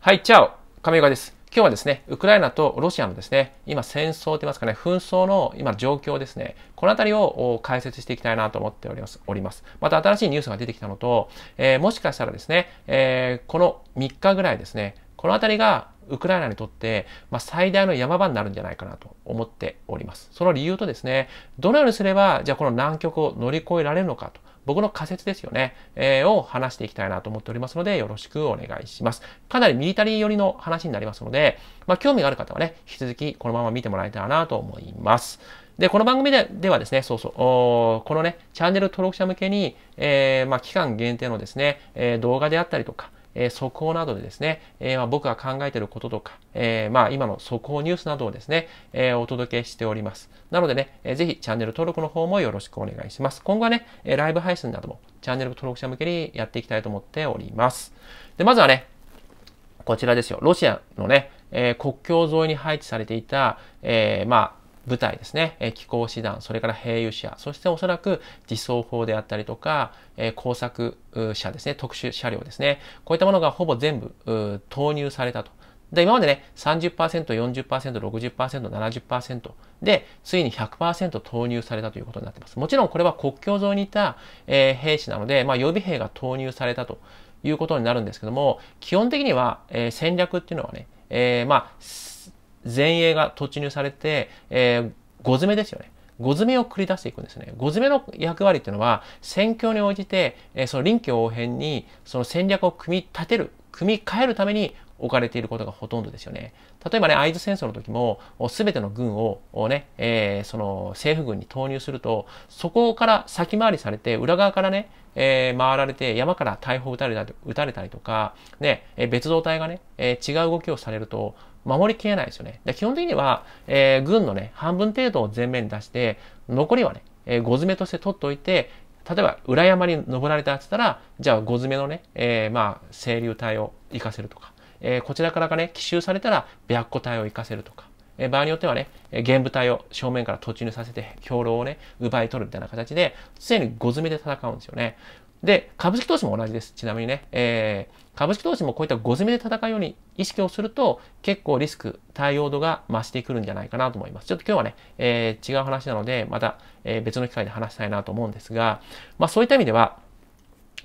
はい、チャオ亀岡です。今日はですね、ウクライナとロシアのですね、今戦争と言いますかね、紛争の今状況ですね、このあたりを解説していきたいなと思っております。おります。また新しいニュースが出てきたのと、えー、もしかしたらですね、えー、この3日ぐらいですね、このあたりがウクライナにとって、まあ、最大の山場になるんじゃないかなと思っております。その理由とですね、どのようにすれば、じゃあこの南極を乗り越えられるのかと僕の仮説ですよね、えー、を話していきたいなと思っておりますので、よろしくお願いします。かなりミリタリー寄りの話になりますので、まあ、興味がある方はね、引き続きこのまま見てもらえたらなと思います。で、この番組でではですね、そうそう、このね、チャンネル登録者向けに、えー、まあ、期間限定のですね、えー、動画であったりとか、え速報などでですね、えま僕が考えていることとか、えま今の速報ニュースなどをですね、えお届けしております。なのでね、えー、ぜひチャンネル登録の方もよろしくお願いします。今後はね、えライブ配信などもチャンネル登録者向けにやっていきたいと思っております。で、まずはね、こちらですよ。ロシアのね、え国境沿いに配置されていた、えまあ部隊ですね、えー、気候師団、それから兵勇者、そしておそらく自走砲であったりとか、えー、工作車ですね、特殊車両ですね、こういったものがほぼ全部投入されたと。で、今までね、30%、40%、60%、70%で、ついに100%投入されたということになっています。もちろんこれは国境沿いにいた、えー、兵士なので、まあ、予備兵が投入されたということになるんですけども、基本的には、えー、戦略っていうのはね、えー、まあ、前衛が突入されて、えー、5詰めですよね。5詰めを繰り出していくんですね。5詰めの役割っていうのは、戦況に応じて、えー、その臨機応変に、その戦略を組み立てる、組み替えるために置かれていることがほとんどですよね。例えばね、会津戦争の時も、すべての軍をね、えー、その政府軍に投入すると、そこから先回りされて、裏側からね、えー、回られて、山から大砲撃たれたり撃たれたりとか、ね、別動隊がね、えー、違う動きをされると、守りきれないですよね。で基本的には、えー、軍のね、半分程度を前面に出して、残りはね、えー、ご詰めとして取っておいて、例えば、裏山に登られたって言ったら、じゃあ、ご詰めのね、えー、まあ、清流隊を活かせるとか、えー、こちらからがね、奇襲されたら、白虎隊を活かせるとか、えー、場合によってはね、玄武隊を正面から途中にさせて、兵糧をね、奪い取るみたいな形で、常にご詰めで戦うんですよね。で、株式投資も同じです。ちなみにね、えー、株式投資もこういった5攻めで戦うように意識をすると、結構リスク、対応度が増してくるんじゃないかなと思います。ちょっと今日はね、えー、違う話なので、また、えー、別の機会で話したいなと思うんですが、まあそういった意味では、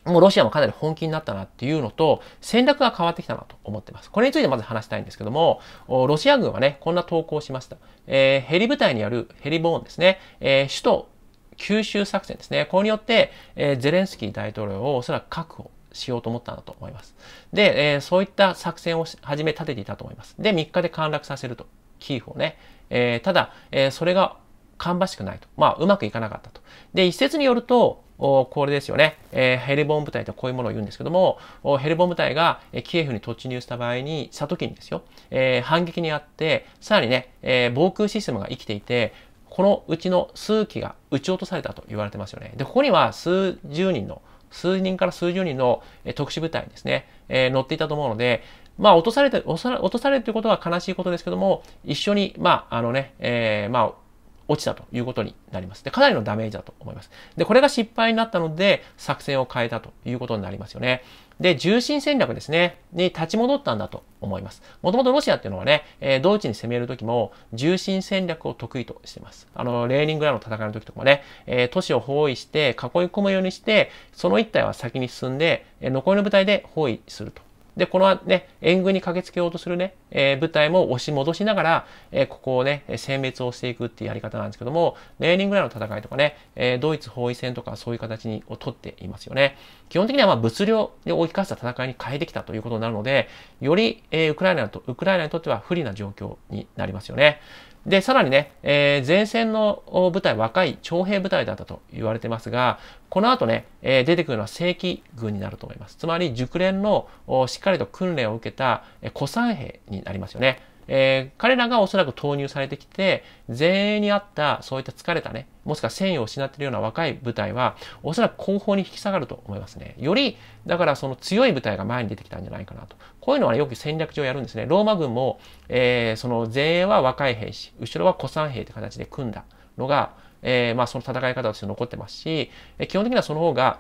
もうロシアもかなり本気になったなっていうのと、戦略が変わってきたなと思ってます。これについてまず話したいんですけども、ロシア軍はね、こんな投稿をしました。えー、ヘリ部隊によるヘリボーンですね、えー、首都九州作戦ですね。これによって、えー、ゼレンスキー大統領をおそらく確保しようと思ったんだと思います。で、えー、そういった作戦を初め立てていたと思います。で、3日で陥落させると。キーフをね。えー、ただ、えー、それが芳しくないと。まあ、うまくいかなかったと。で、一説によると、これですよね、えー、ヘルボン部隊とこういうものを言うんですけども、ヘルボン部隊がキエフに突入した場合に、した時にですよ、えー、反撃にあって、さらにね、えー、防空システムが生きていて、このうちの数機が撃ち落とされたと言われてますよね。で、ここには数十人の数人から数十人の特殊部隊にですね、えー、乗っていたと思うので、まあ、落とされて、落とされるということは悲しいことですけども、一緒に、まあ、あのね、えー、まあ、落ちたということになります。で、かなりのダメージだと思います。で、これが失敗になったので、作戦を変えたということになりますよね。で、重心戦略ですね、に立ち戻ったんだと思います。もともとロシアっていうのはね、えー、ドイツに攻めるときも、重心戦略を得意としてます。あの、レーニングラの戦いの時とかもね、えー、都市を包囲して、囲い込むようにして、その一体は先に進んで、えー、残りの部隊で包囲すると。で、このね、援軍に駆けつけようとするね、えー、部隊も押し戻しながら、えー、ここをね、殲滅をしていくっていうやり方なんですけども、レーニングライの戦いとかね、えー、ドイツ包囲戦とかそういう形にを取っていますよね。基本的にはまあ物量を生かした戦いに変えてきたということになるので、より、えー、ウクライナと、ウクライナにとっては不利な状況になりますよね。で、さらにね、えー、前線の部隊、若い徴兵部隊だったと言われてますが、この後ね、えー、出てくるのは正規軍になると思います。つまり、熟練のしっかりと訓練を受けた、え古参兵になりますよね。えー、彼らがおそらく投入されてきて、前衛にあったそういった疲れたね、もしくは戦意を失っているような若い部隊は、おそらく後方に引き下がると思いますね。より、だからその強い部隊が前に出てきたんじゃないかなと。こういうのは、ね、よく戦略上やるんですね。ローマ軍も、えー、その前衛は若い兵士、後ろは古参兵って形で組んだのが、えー、まあその戦い方として残ってますし、えー、基本的にはその方が、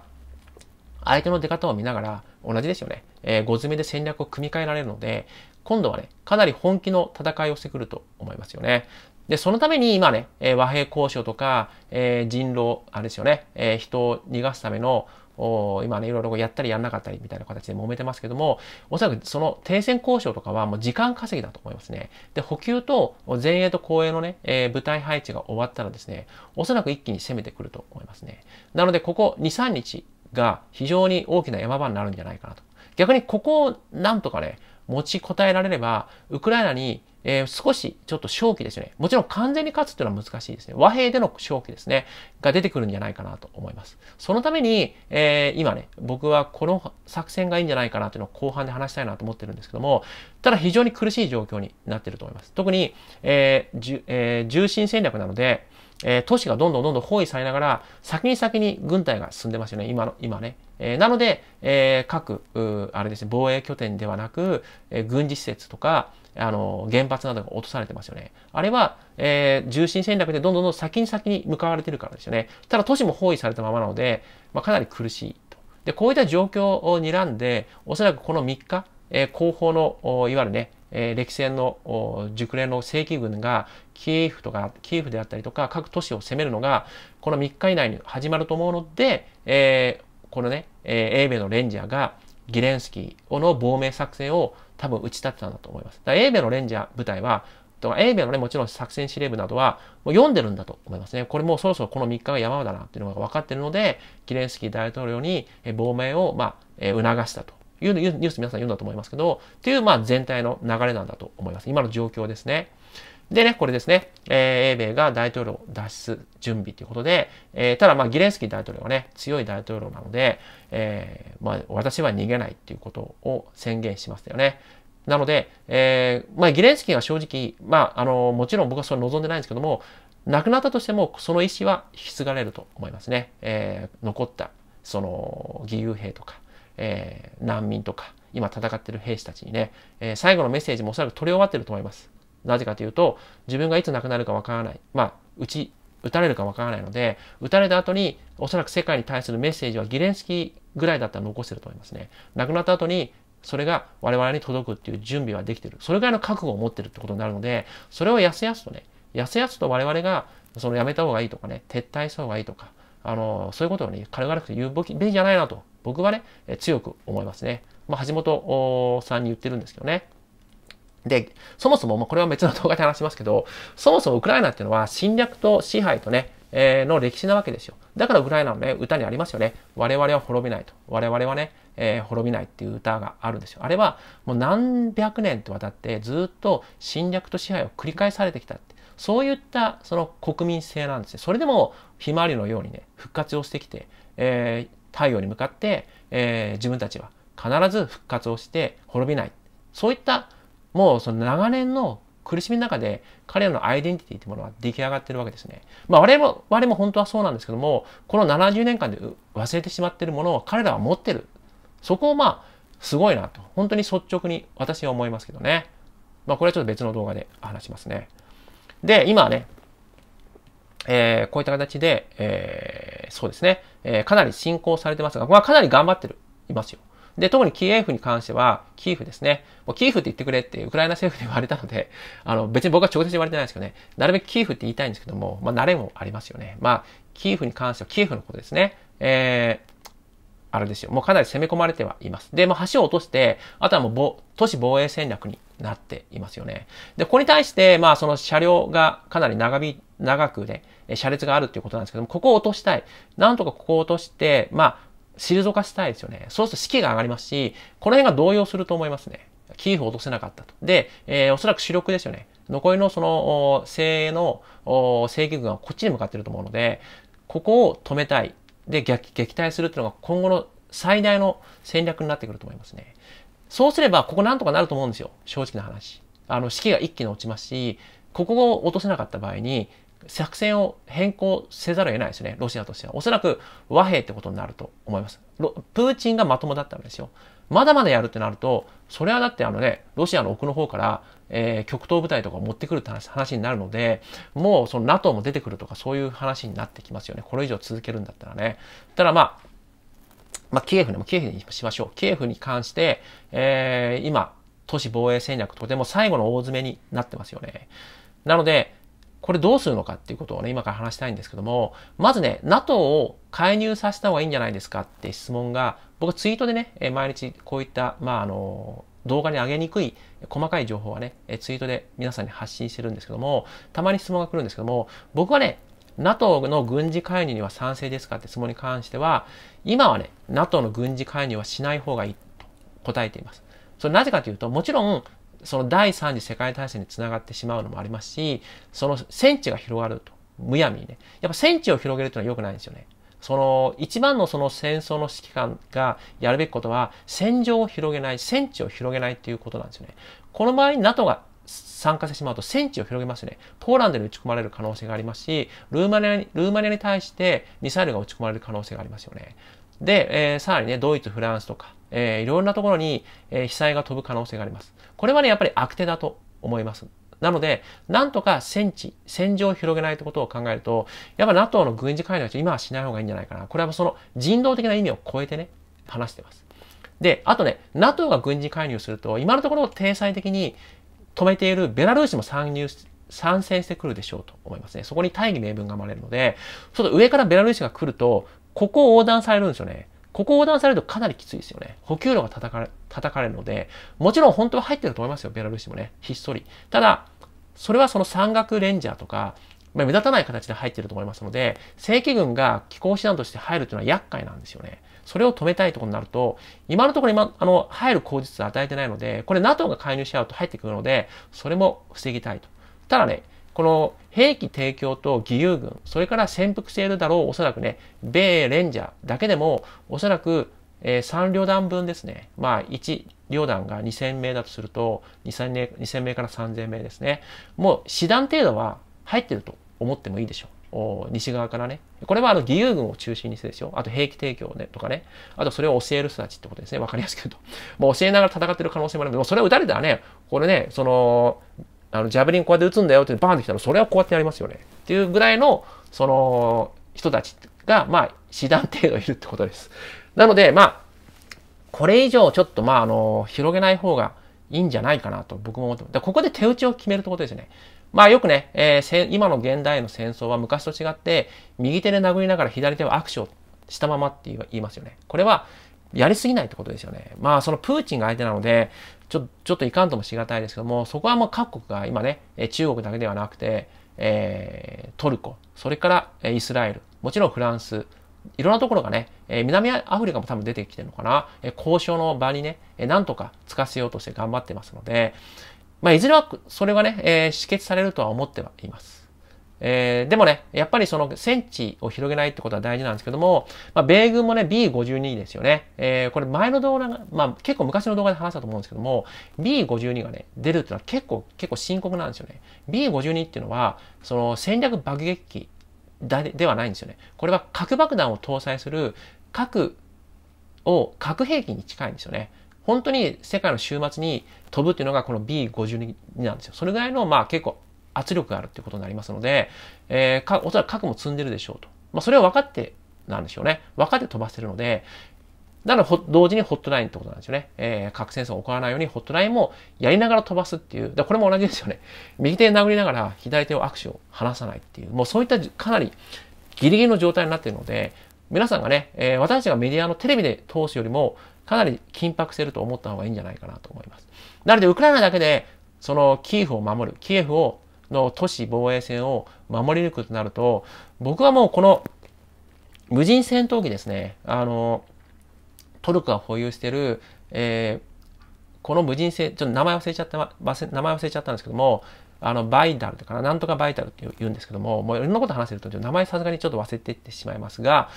相手の出方を見ながら、同じですよね。えー、5詰めで戦略を組み替えられるので、今度はね、かなり本気の戦いをしてくると思いますよね。で、そのために今ね、え和平交渉とか、えー、人狼、あれですよね、えー、人を逃がすためのお今ね、いろいろやったりやんなかったりみたいな形で揉めてますけども、おそらくその停戦交渉とかはもう時間稼ぎだと思いますね。で、補給と前衛と後衛のね、えー、部隊配置が終わったらですね、おそらく一気に攻めてくると思いますね。なので、ここ2、3日が非常に大きな山場になるんじゃないかなと。逆にここをなんとかね、持ちこたえられれば、ウクライナに、えー、少しちょっと勝機ですよね。もちろん完全に勝つっていうのは難しいですね。和平での勝機ですね。が出てくるんじゃないかなと思います。そのために、えー、今ね、僕はこの作戦がいいんじゃないかなというのを後半で話したいなと思ってるんですけども、ただ非常に苦しい状況になってると思います。特に、えーえー、重心戦略なので、えー、都市がどんどんどんどん包囲されながら、先に先に軍隊が進んでますよね。今の、今ね。えー、なので、えー、各、あれですね、防衛拠点ではなく、えー、軍事施設とか、あの、原発などが落とされてますよね。あれは、えー、重心戦略でどんどん先に先に向かわれてるからですよね。ただ都市も包囲されたままなので、まあ、かなり苦しいと。で、こういった状況を睨んで、おそらくこの3日、えー、後方の、いわゆるね、えー、歴戦の熟練の正規軍がキエフとか、キエフであったりとか、各都市を攻めるのが、この3日以内に始まると思うので、えー、このね、えー、エーベのレンジャーがギレンスキーの亡命作戦を多分打ち立てたんだと思います。だからエーベのレンジャー部隊は、エーベのね、もちろん作戦司令部などは、もう読んでるんだと思いますね。これもうそろそろこの3日が山をだなっていうのが分かってるので、ギレンスキー大統領に亡命を、まあ、え促したというニュース皆さん読んだと思いますけど、ていう、まあ、全体の流れなんだと思います。今の状況ですね。でね、これですね、えー、英米が大統領脱出準備ということで、えー、ただ、まあ、ギレンスキー大統領はね、強い大統領なので、えー、まあ、私は逃げないということを宣言しましたよね。なので、えー、まあ、ギレンスキーは正直、まあ、あの、もちろん僕はそれ望んでないんですけども、亡くなったとしても、その意思は引き継がれると思いますね。えー、残った、その、義勇兵とか、えー、難民とか、今戦ってる兵士たちにね、えー、最後のメッセージもおそらく取り終わってると思います。なぜかというと、自分がいつ亡くなるかわからない。まあ、うち、撃たれるかわからないので、撃たれた後に、おそらく世界に対するメッセージはギレンスキーぐらいだったら残してると思いますね。亡くなった後に、それが我々に届くっていう準備はできてる。それぐらいの覚悟を持ってるってことになるので、それをやすやすとね、やすやすと我々が、そのやめた方がいいとかね、撤退した方がいいとか、あの、そういうことをね、軽々と言うべきじゃないなと、僕はね、強く思いますね。まあ、橋本さんに言ってるんですけどね。で、そもそも、まあ、これは別の動画で話しますけど、そもそもウクライナっていうのは侵略と支配とね、えー、の歴史なわけですよ。だからウクライナのね、歌にありますよね。我々は滅びないと。我々はね、えー、滅びないっていう歌があるんですよ。あれはもう何百年とわたってずっと侵略と支配を繰り返されてきたって。そういったその国民性なんですね。それでもひまわりのようにね、復活をしてきて、えー、太陽に向かって、え自分たちは必ず復活をして滅びない。そういったもうその長年の苦しみの中で彼らのアイデンティティというものは出来上がってるわけですね。まあ我々も我も本当はそうなんですけどもこの70年間で忘れてしまっているものを彼らは持ってる。そこをまあすごいなと本当に率直に私は思いますけどね。まあこれはちょっと別の動画で話しますね。で、今ね、えー、こういった形で、えー、そうですね、えー、かなり進行されてますが、まあ、かなり頑張ってる、いますよ。で、特にキエフに関しては、キーフですね。もうキーフって言ってくれってウクライナ政府に言われたので、あの、別に僕は直接言われてないですけどね、なるべくキーフって言いたいんですけども、まあ、慣れもありますよね。まあ、キーフに関しては、キエフのことですね。えー、あれですよ。もうかなり攻め込まれてはいます。で、もう橋を落として、あとはもう都市防衛戦略になっていますよね。で、ここに対して、まあその車両がかなり長び、長くで、ね、車列があるっていうことなんですけども、ここを落としたい。なんとかここを落として、まあ、退かしたいですよね。そうすると士気が上がりますし、この辺が動揺すると思いますね。キーフを落とせなかったと。で、えー、おそらく主力ですよね。残りのその、精鋭の、正規軍はこっちに向かってると思うので、ここを止めたい。で、撃退するっていうのが今後の最大の戦略になってくると思いますね。そうすれば、ここなんとかなると思うんですよ。正直な話。あの、士気が一気に落ちますし、ここを落とせなかった場合に、作戦を変更せざるを得ないですね、ロシアとしては。おそらく和平ってことになると思います。プーチンがまともだったんですよ。まだまだやるってなると、それはだってあのね、ロシアの奥の方から、えー、極東部隊とかを持ってくるって話になるので、もうその NATO も出てくるとかそういう話になってきますよね。これ以上続けるんだったらね。ただまあ、まあ、キエフでもキエフにしましょう。キエフに関して、えー、今、都市防衛戦略とても最後の大詰めになってますよね。なので、これどうするのかっていうことをね、今から話したいんですけども、まずね、NATO を介入させた方がいいんじゃないですかって質問が、僕ツイートでね、毎日こういった、まあ、あの、動画に上げにくい細かい情報はね、ツイートで皆さんに発信してるんですけども、たまに質問が来るんですけども、僕はね、NATO の軍事介入には賛成ですかって質問に関しては、今はね、NATO の軍事介入はしない方がいいと答えています。それなぜかというと、もちろんその第3次世界大戦につながってしまうのもありますし、その戦地が広がると。むやみにね。やっぱ戦地を広げるというのは良くないんですよね。その一番のその戦争の指揮官がやるべきことは戦場を広げない、戦地を広げないということなんですよね。この場合 NATO が参加してしまうと戦地を広げますね。ポーランドに撃ち込まれる可能性がありますし、ルーマニアにルーマニアに対してミサイルが撃ち込まれる可能性がありますよね。で、えー、さらにね、ドイツ、フランスとか、えー、いろんなところに、えー、被災が飛ぶ可能性があります。これはね、やっぱり悪手だと思います。なので、なんとか戦地、戦場を広げないってことを考えると、やっぱ NATO の軍事介入は今はしない方がいいんじゃないかな。これはその人道的な意味を超えてね、話してます。で、あとね、NATO が軍事介入すると、今のところ体裁的に止めているベラルーシも参入参戦してくるでしょうと思いますね。そこに大義名分が生まれるので、ちょっと上からベラルーシが来ると、ここを横断されるんですよね。ここを横断されるとかなりきついですよね。補給路が叩かれ、叩かれるので、もちろん本当は入ってると思いますよ、ベラルーシもね。ひっそり。ただ、それはその山岳レンジャーとか、ま目立たない形で入ってると思いますので、正規軍が気候手段として入るというのは厄介なんですよね。それを止めたいところになると、今のところ今、あの、入る口実を与えてないので、これ NATO が介入し合うと入ってくるので、それも防ぎたいと。ただね、この兵器提供と義勇軍、それから潜伏しているだろう、おそらくね、米レンジャーだけでも、おそらく、えー、3両団分ですね。まあ、1両団が2000名だとすると2000名、2000名から3000名ですね。もう、師団程度は入ってると思ってもいいでしょう。西側からね。これはあの義勇軍を中心にしてですよ。あと兵器提供ねとかね。あとそれを教える人たちってことですね。わかりやすく言うと。もう教えながら戦ってる可能性もあるで、もうそれを打たれたらね、これね、その、あの、ジャベリンこうやって打つんだよってバーンってきたら、それはこうやってやりますよね。っていうぐらいの、その、人たちが、まあ、師団程度いるってことです。なので、まあ、これ以上ちょっと、まあ、あの、広げない方がいいんじゃないかなと僕も思ってます。ここで手打ちを決めるってことですね。まあよくね、えー、今の現代の戦争は昔と違って、右手で殴りながら左手は握手をしたままって言いますよね。これは、やりすぎないってことですよね。まあそのプーチンが相手なので、ちょちょっといかんともしがたいですけども、そこはもう各国が今ね、中国だけではなくて、えー、トルコ、それからイスラエル、もちろんフランス、いろんなところがね、え南アフリカも多分出てきてるのかな、え交渉の場にね、えなんとかつかせようとして頑張ってますので、まあ、いずれはそれはね、えー、止血されるとは思ってはいます。えー、でもね、やっぱりその戦地を広げないってことは大事なんですけども、まあ、米軍もね、B52 ですよね。えー、これ前の動画が、まあ結構昔の動画で話したと思うんですけども、B52 がね、出るっていうのは結構、結構深刻なんですよね。B52 っていうのは、その戦略爆撃機だではないんですよね。これは核爆弾を搭載する核を核兵器に近いんですよね。本当に世界の終末に飛ぶっていうのがこの B52 なんですよ。それぐらいの、まあ結構圧力があるっていうことになりますので、えー、かおそらく核も積んでるでしょうと。まあ、それは分かってなんでしょうね。分かって飛ばしてるので、なので、同時にホットラインってことなんですよね。えー、核戦争が起こらないようにホットラインもやりながら飛ばすっていう。で、これも同じですよね。右手殴りながら左手を握手を離さないっていう。もうそういったかなりギリギリの状態になっているので、皆さんがね、えー、私たちがメディアのテレビで通すよりも、かなり緊迫してると思った方がいいんじゃないかなと思います。なので、ウクライナだけで、そのキーフを守る、キエフをの都市防衛線を守り抜くとなると、僕はもうこの無人戦闘機ですね、あの、トルコが保有している、えー、この無人戦、ちょっと名前忘れちゃった、名前忘れちゃったんですけども、あの、バイダルとかな、なんとかバイダルって言うんですけども、もういろんなこと話せると、名前さすがにちょっと忘れていってしまいますが、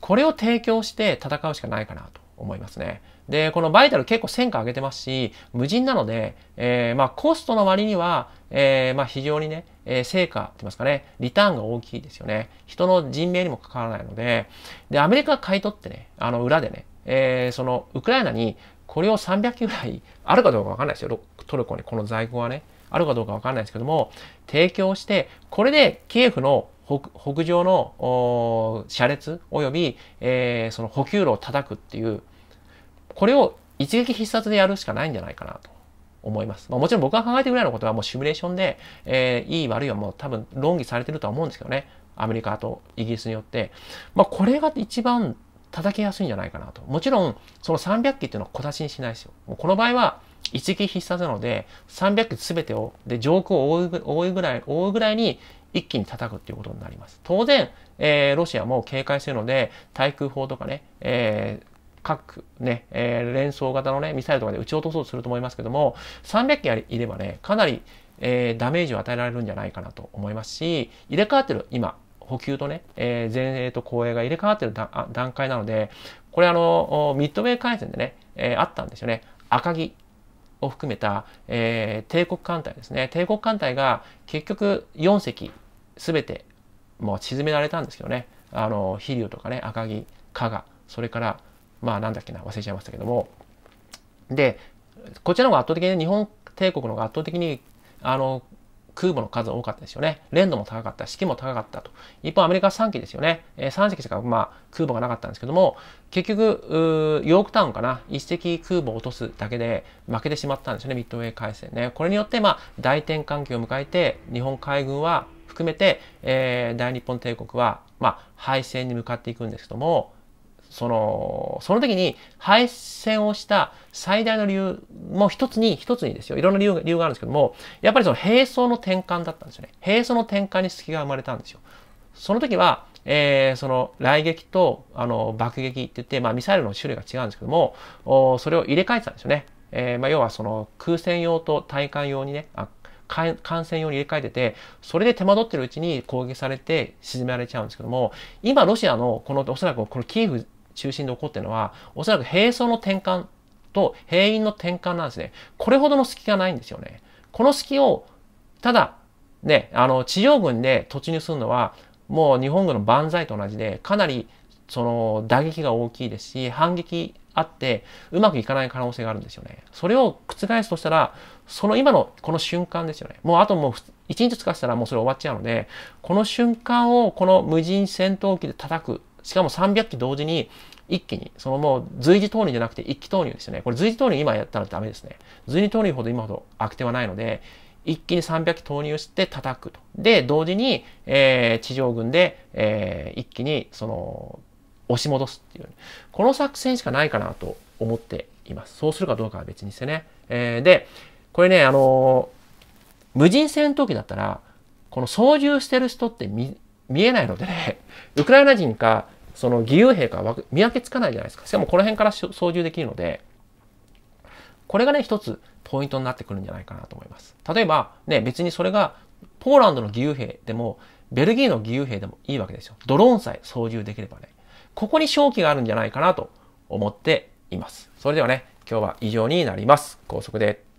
これを提供して戦うしかないかなと。思いますね。で、このバイタル結構戦果上げてますし、無人なので、えー、まあコストの割には、えー、まあ非常にね、えー、成果って言いますかね、リターンが大きいですよね。人の人命にも関わらないので、で、アメリカが買い取ってね、あの裏でね、えー、そのウクライナにこれを300機ぐらいあるかどうかわかんないですよ。トルコにこの在庫はね、あるかどうかわかんないですけども、提供して、これでキエフの北北上の車列及び、えー、その補給路を叩くっていう、これを一撃必殺でやるしかないんじゃないかなと思います。まあ、もちろん僕が考えてるぐらいのことはもうシミュレーションで、えー、いい悪いはもう多分論議されてるとは思うんですけどね。アメリカとイギリスによって。まあ、これが一番叩きやすいんじゃないかなと。もちろん、その300機っていうのは小出しにしないですよ。この場合は、一撃必殺なので、300機すべてを、で、上空を覆う覆うぐらい、覆うぐらいに一気に叩くっていうことになります。当然、えー、ロシアも警戒するので、対空砲とかね、えー、各ね、えー、連装型のね、ミサイルとかで撃ち落とそうとすると思いますけども、300機いればね、かなり、えー、ダメージを与えられるんじゃないかなと思いますし、入れ替わってる、今、補給とね、えー、前衛と後衛が入れ替わってる段階なので、これあの、ミッドウェー海戦でね、えー、あったんですよね。赤城を含めた、えー、帝国艦隊ですね。帝国艦隊が結局4隻全てもう沈められたんですけどね。あの、飛竜とかね、赤城、加賀、それからまあなんだっけな、忘れちゃいましたけども。で、こちらの方が圧倒的に日本帝国の方が圧倒的にあの空母の数多かったですよね。連度も高かった、式も高かったと。一方、アメリカは3機ですよね。えー、3隻しか、まあ、空母がなかったんですけども、結局、ヨークタウンかな、1隻空母を落とすだけで負けてしまったんですよね、ミッドウェー海戦ね。これによって、まあ、大転換期を迎えて、日本海軍は含めて、えー、大日本帝国は、まあ、敗戦に向かっていくんですけども、その、その時に敗戦をした最大の理由も一つに、一つにですよ。いろんな理由理由があるんですけども、やっぱりその並走の転換だったんですよね。並走の転換に隙が生まれたんですよ。その時は、えー、その雷撃とあの爆撃って言って、まあ、ミサイルの種類が違うんですけども、おそれを入れ替えてたんですよね。えー、まあ、要はその空戦用と対艦用にね、あ感染用に入れ替えてて、それで手間取ってるうちに攻撃されて沈められちゃうんですけども、今ロシアのこのおそらくこのキーフ中心で起こってるのは、おそらく兵装の転換と兵員の転換なんですね。これほどの隙がないんですよね。この隙を、ただ、ね、あの、地上軍で突入するのは、もう日本軍の万歳と同じで、かなり、その、打撃が大きいですし、反撃あって、うまくいかない可能性があるんですよね。それを覆すとしたら、その今のこの瞬間ですよね。もうあともう1日使したらもうそれ終わっちゃうので、この瞬間をこの無人戦闘機で叩くしかも300機同時に一気に、そのもう随時投入じゃなくて一気投入ですよね。これ随時投入今やったらダメですね。随時投入ほど今ほど悪手はないので、一気に300機投入して叩くと。で、同時に、えー、地上軍で、えー、一気にその押し戻すっていう、この作戦しかないかなと思っています。そうするかどうかは別にしてね。えー、で、これね、あのー、無人戦闘機だったら、この操縦してる人って見えないのでね、ウクライナ人かその義勇兵か見分けつかないじゃないですか。しかもこの辺から操縦できるので、これがね、一つポイントになってくるんじゃないかなと思います。例えば、ね、別にそれがポーランドの義勇兵でも、ベルギーの義勇兵でもいいわけですよ。ドローンさえ操縦できればね。ここに勝機があるんじゃないかなと思っています。それではね、今日は以上になります。高速で。